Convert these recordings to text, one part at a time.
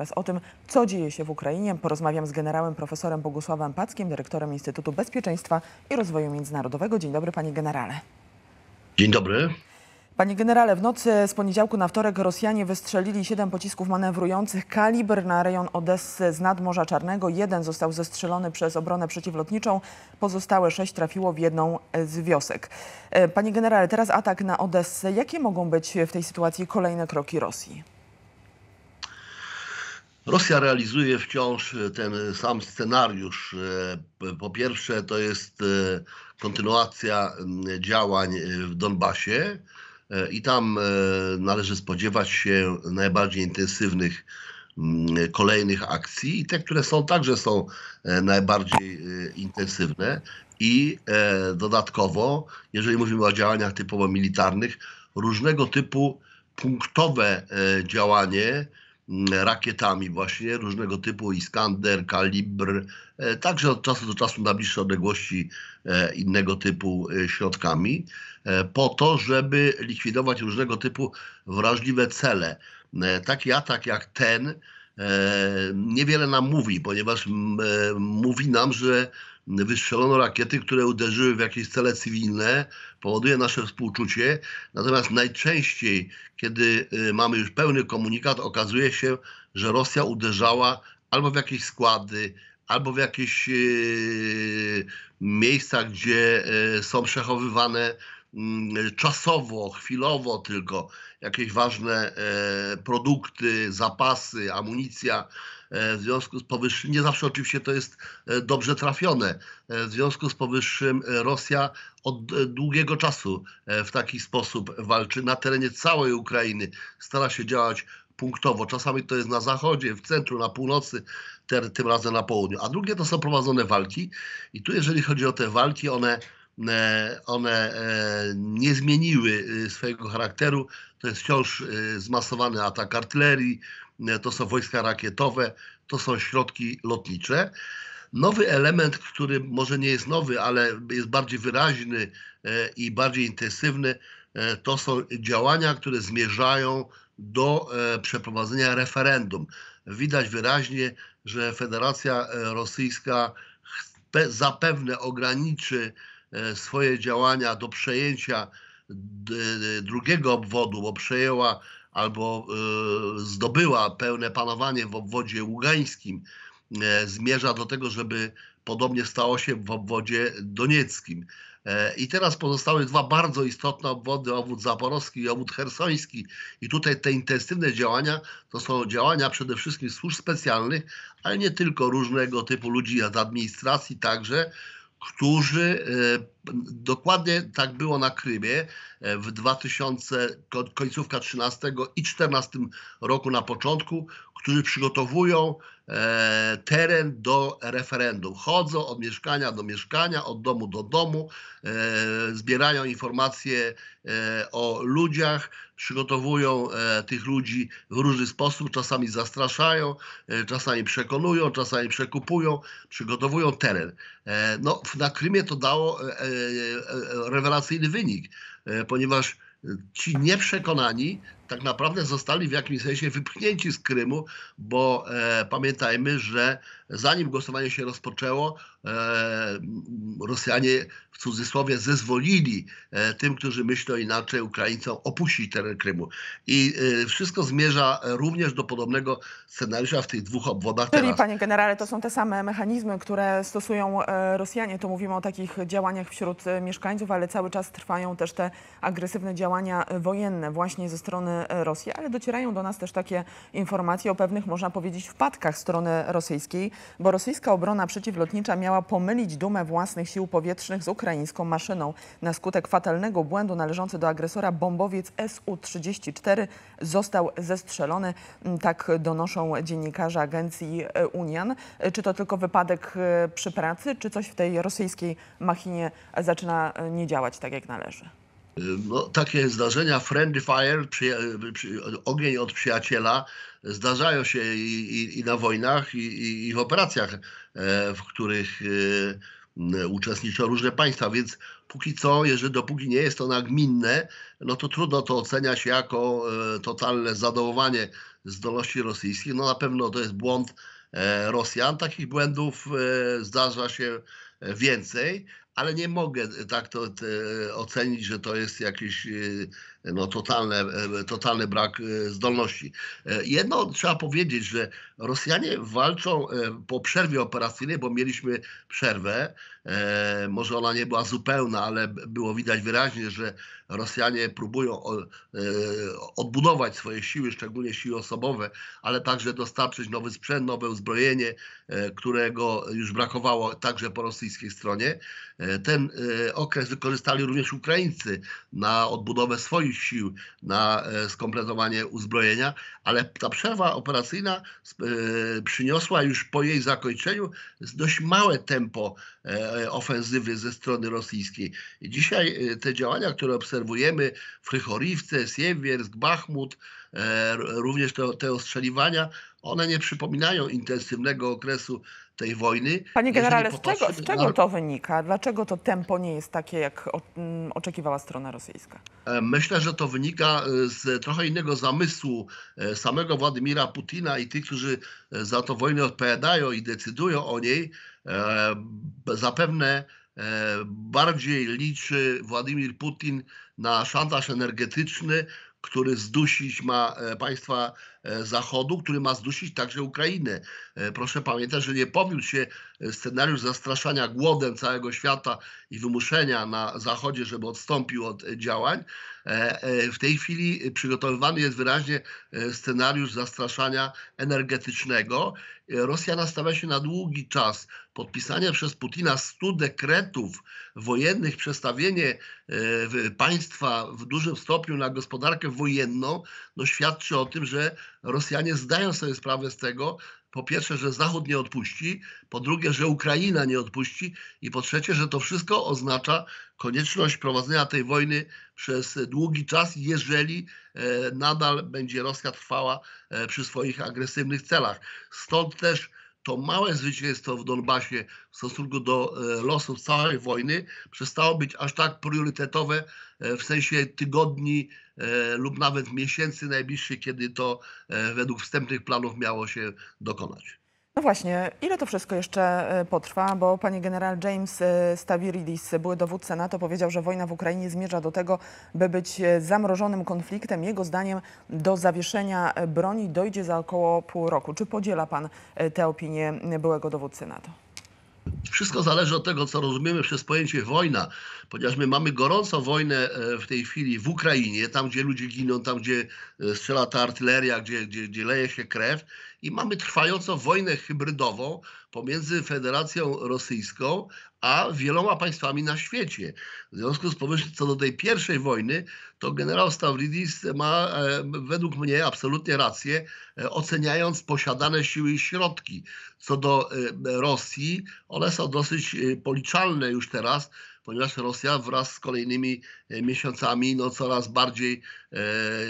Teraz o tym, co dzieje się w Ukrainie, porozmawiam z generałem profesorem Bogusławem Packiem, dyrektorem Instytutu Bezpieczeństwa i Rozwoju Międzynarodowego. Dzień dobry, panie generale. Dzień dobry. Panie generale, w nocy z poniedziałku na wtorek Rosjanie wystrzelili siedem pocisków manewrujących kalibr na rejon Odessy z nad Morza Czarnego. Jeden został zestrzelony przez obronę przeciwlotniczą, pozostałe sześć trafiło w jedną z wiosek. E, panie generale, teraz atak na Odessę. Jakie mogą być w tej sytuacji kolejne kroki Rosji? Rosja realizuje wciąż e, ten e, sam scenariusz. E, po pierwsze, to jest kontynuacja działań w Donbasie i tam należy spodziewać się najbardziej intensywnych kolejnych akcji i te, które są także są najbardziej intensywne i dodatkowo, jeżeli mówimy o działaniach typowo militarnych, różnego typu punktowe działanie rakietami właśnie różnego typu, Iskander, Kalibr, e, także od czasu do czasu na bliższe odległości e, innego typu e, środkami, po to, żeby likwidować różnego typu wrażliwe cele. Taki atak tak jak ten niewiele nam mówi, ponieważ mówi nam, że wystrzelono rakiety, które uderzyły w jakieś cele cywilne, powoduje nasze współczucie. Natomiast najczęściej, kiedy y, mamy już pełny komunikat, okazuje się, że Rosja uderzała albo w jakieś składy, albo w jakieś y, miejsca, gdzie y, są przechowywane Mm, czasowo, chwilowo tylko jakieś ważne e, produkty, zapasy, amunicja. E, w związku z powyższym, nie zawsze oczywiście to jest e, dobrze trafione, w związku z powyższym Rosja od długiego czasu w taki sposób walczy na terenie całej Ukrainy. Stara się działać punktowo. Czasami to jest na zachodzie, w centrum, na północy, tym razem na południu. A drugie to są prowadzone walki. I tu, jeżeli chodzi o te walki, one E, one e, nie zmieniły e, swojego charakteru. To jest wciąż zmasowany atak artylerii, to są wojska rakietowe, to są środki lotnicze. Nowy element, który może nie jest nowy, ale jest bardziej wyraźny i bardziej intensywny, to są działania, które zmierzają do przeprowadzenia referendum. Widać wyraźnie, że Federacja Rosyjska zapewne ograniczy E, swoje działania do przejęcia e, drugiego obwodu, bo przejęła albo e, zdobyła pełne panowanie w obwodzie ługańskim, zmierza do tego, żeby podobnie stało się w obwodzie donieckim. I teraz pozostały dwa bardzo istotne obwody, obwód zaporowski i obwód hersoński. I tutaj te intensywne działania to są działania przede wszystkim służb specjalnych, ale nie tylko różnego typu ludzi z administracji także, którzy e, dokładnie tak było na Krymie e, w 2000, końcówka 13 i 14 roku na początku, którzy przygotowują E, teren do referendum. Chodzą od mieszkania do mieszkania, od domu do domu, e, zbierają informacje e, o ludziach, przygotowują tych ludzi w różny sposób, czasami zastraszają, czasami przekonują, czasami przekupują, przygotowują teren. No, na Krymie to dało rewelacyjny wynik, ponieważ ci nieprzekonani tak naprawdę zostali w jakimś sensie wypchnięci z Krymu, bo e, pamiętajmy, że zanim głosowanie się rozpoczęło, E, Rosjanie w cudzysłowie zezwolili e, tym, którzy myślą inaczej, Ukraińcom opuścić teren Krymu. I e, wszystko zmierza również do podobnego scenariusza w tych dwóch obwodach. Czyli, teraz. panie generale, to są te same mechanizmy, które stosują Rosjanie. Tu mówimy o takich działaniach wśród mieszkańców, ale cały czas trwają też te agresywne działania wojenne właśnie ze strony Rosji, ale docierają do nas też takie informacje o pewnych, można powiedzieć, wpadkach strony rosyjskiej, bo rosyjska obrona przeciwlotnicza miała miała pomylić dumę własnych sił powietrznych z ukraińską maszyną. Na skutek fatalnego błędu należący do agresora bombowiec SU-34 został zestrzelony. Mm, tak donoszą dziennikarze agencji e, Unian. Czy to tylko wypadek e, przy pracy, czy coś w tej rosyjskiej machinie zaczyna e, nie działać tak jak należy? No, takie zdarzenia, friendly fire, przy, przy, ogień od przyjaciela, zdarzają się i, i, i na wojnach, i, i, w operacjach, e, w których e, uczestniczą różne państwa, więc póki co, jeżeli dopóki nie jest to nagminne, no to trudno to oceniać jako e, totalne zadowolowanie zdolności rosyjskich. No na pewno to jest błąd Rosjan. Takich błędów zdarza się więcej, ale nie mogę tak to ocenić, że to jest jakiś e, no, e, totalny brak e, zdolności. Jedno trzeba powiedzieć, że Rosjanie walczą po przerwie operacyjnej, bo mieliśmy przerwę. Może ona nie była zupełna, ale było widać wyraźnie, że Rosjanie próbują odbudować swoje siły, szczególnie siły osobowe, ale także dostarczyć nowy sprzęt, nowe uzbrojenie, którego już brakowało także po rosyjsku rosyjskiej stronie. E, ten e, okres wykorzystali również Ukraińcy na odbudowę swoich sił, na e, skompletowanie uzbrojenia, ale ta przerwa operacyjna przyniosła już po jej zakończeniu dość małe tempo ofensywy ze strony rosyjskiej. dzisiaj te działania, które obserwujemy w Chrychorivce, Siewiersk, Bachmut, również te, te ostrzeliwania, one nie przypominają intensywnego okresu tej wojny. Panie generale, z czego, z czego to wynika? Dlaczego to tempo nie jest takie, jak mm, oczekiwała strona rosyjska? E, myślę, że to wynika e, z trochę innego zamysłu e, samego Władimira Putina i tych, którzy za to wojnę odpowiadają i decydują o niej. Zapewne bardziej liczy Władimir Putin na szantaż energetyczny, który zdusić ma państwa E, Zachodu, który ma zdusić także Ukrainę. E, proszę pamiętać, że nie powiódł się e, scenariusz zastraszania głodem całego świata i wymuszenia na Zachodzie, żeby odstąpił od działań. W tej chwili przygotowywany jest wyraźnie scenariusz zastraszania energetycznego. Rosja nastawia się na długi czas. Podpisanie przez Putina 100 dekretów wojennych, przestawienie państwa w dużym stopniu na gospodarkę wojenną, no świadczy o tym, że Rosjanie zdają sobie sprawę z tego, po pierwsze, że Zachód nie odpuści, po drugie, że Ukraina nie odpuści i po trzecie, że to wszystko oznacza konieczność prowadzenia tej wojny przez długi czas, jeżeli e, nadal będzie Rosja trwała e, przy swoich agresywnych celach. Stąd też to małe zwycięstwo w Donbasie w stosunku do e, losów całej wojny przestało być aż tak priorytetowe e, w sensie tygodni e, lub nawet miesięcy najbliższych, kiedy to według wstępnych planów miało się dokonać. No właśnie, ile to wszystko jeszcze e, potrwa? Bo pani generał James e, Stavridis, były dowódca NATO, powiedział, że wojna w Ukrainie zmierza do tego, by być e, zamrożonym konfliktem. Jego zdaniem do zawieszenia broni dojdzie za około pół roku. Czy podziela pan tę opinię byłego dowódcy NATO? Wszystko zależy od tego, co rozumiemy przez pojęcie wojna, ponieważ my mamy gorącą wojnę w tej chwili w Ukrainie, tam gdzie ludzie giną, tam gdzie strzela ta artyleria, gdzie, gdzie, gdzie leje się krew i mamy trwającą wojnę hybrydową pomiędzy Federacją Rosyjską a wieloma państwami na świecie. W związku z powyższym, co do tej pierwszej wojny, to generał Stavridis ma e, według mnie absolutnie rację, e, oceniając posiadane siły i środki. Co do e, Rosji, one są dosyć e, policzalne już teraz, ponieważ Rosja wraz z kolejnymi e, miesiącami no, coraz bardziej e,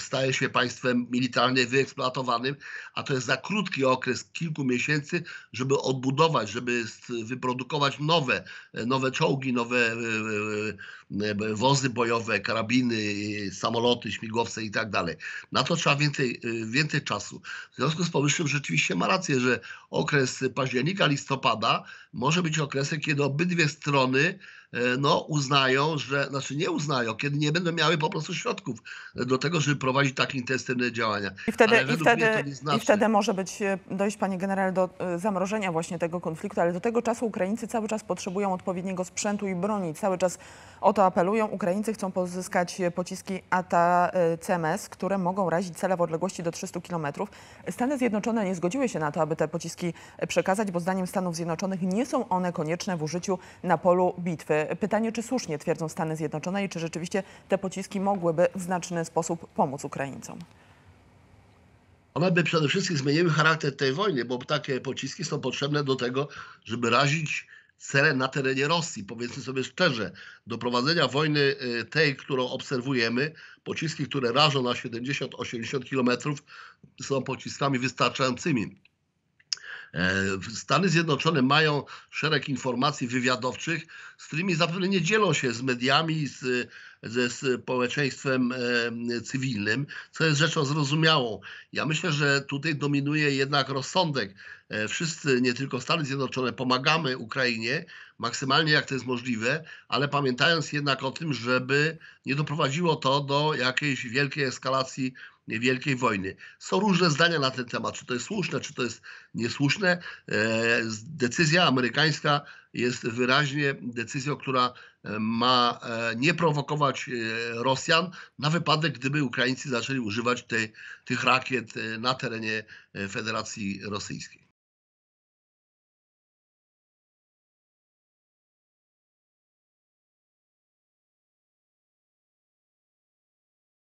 staje się państwem militarnie wyeksploatowanym, a to jest za krótki okres, kilku miesięcy, żeby odbudować, żeby wyprodukować nowe, e, nowe czołgi, nowe e, e wozy bojowe, karabiny, samoloty, śmigłowce i tak dalej. Na to trzeba więcej, więcej czasu. W związku z powyższym rzeczywiście ma rację, że okres października, listopada może być okresem, kiedy obydwie strony E, no, uznają, że, znaczy nie uznają, kiedy nie będą miały po prostu środków do tego, żeby prowadzić tak intensywne działania. I wtedy, i wtedy, znaczy- i wtedy może być, e, dojść panie general do e, zamrożenia właśnie tego konfliktu, ale do tego czasu Ukraińcy cały czas potrzebują odpowiedniego sprzętu i broni, cały czas o to apelują. Ukraińcy chcą pozyskać pociski ATA-CMS, które mogą razić cele w odległości do 300 km. Stany Zjednoczone nie zgodziły się na to, aby te pociski przekazać, bo zdaniem Stanów Zjednoczonych nie są one konieczne w użyciu na polu bitwy. Pytanie, czy słusznie twierdzą Stany Zjednoczone i czy rzeczywiście te pociski mogłyby w znaczny sposób pomóc Ukraińcom? One by przede wszystkim zmieniły charakter tej wojny, bo takie pociski są potrzebne do tego, żeby razić na terenie Rosji. Powiedzmy sobie szczerze, do prowadzenia wojny y, tej, którą obserwujemy, pociski, które rażą na 70-80 kilometrów, są pociskami wystarczającymi. E, Stany Zjednoczone mają szereg informacji wywiadowczych, z którymi zapewne nie dzielą się z mediami, z, ze społeczeństwem e, cywilnym, co jest rzeczą zrozumiałą. Ja myślę, że tutaj dominuje jednak rozsądek. E, wszyscy, nie tylko Stany Zjednoczone, pomagamy Ukrainie maksymalnie jak to jest możliwe, ale pamiętając jednak o tym, żeby nie doprowadziło to do jakiejś wielkiej eskalacji wielkiej wojny. Są różne zdania na ten temat, czy to jest słuszne, czy to jest niesłuszne. E, decyzja amerykańska jest wyraźnie decyzją, która e, ma nie prowokować Rosjan na wypadek, gdyby Ukraińcy zaczęli używać tych rakiet na terenie Federacji Rosyjskiej.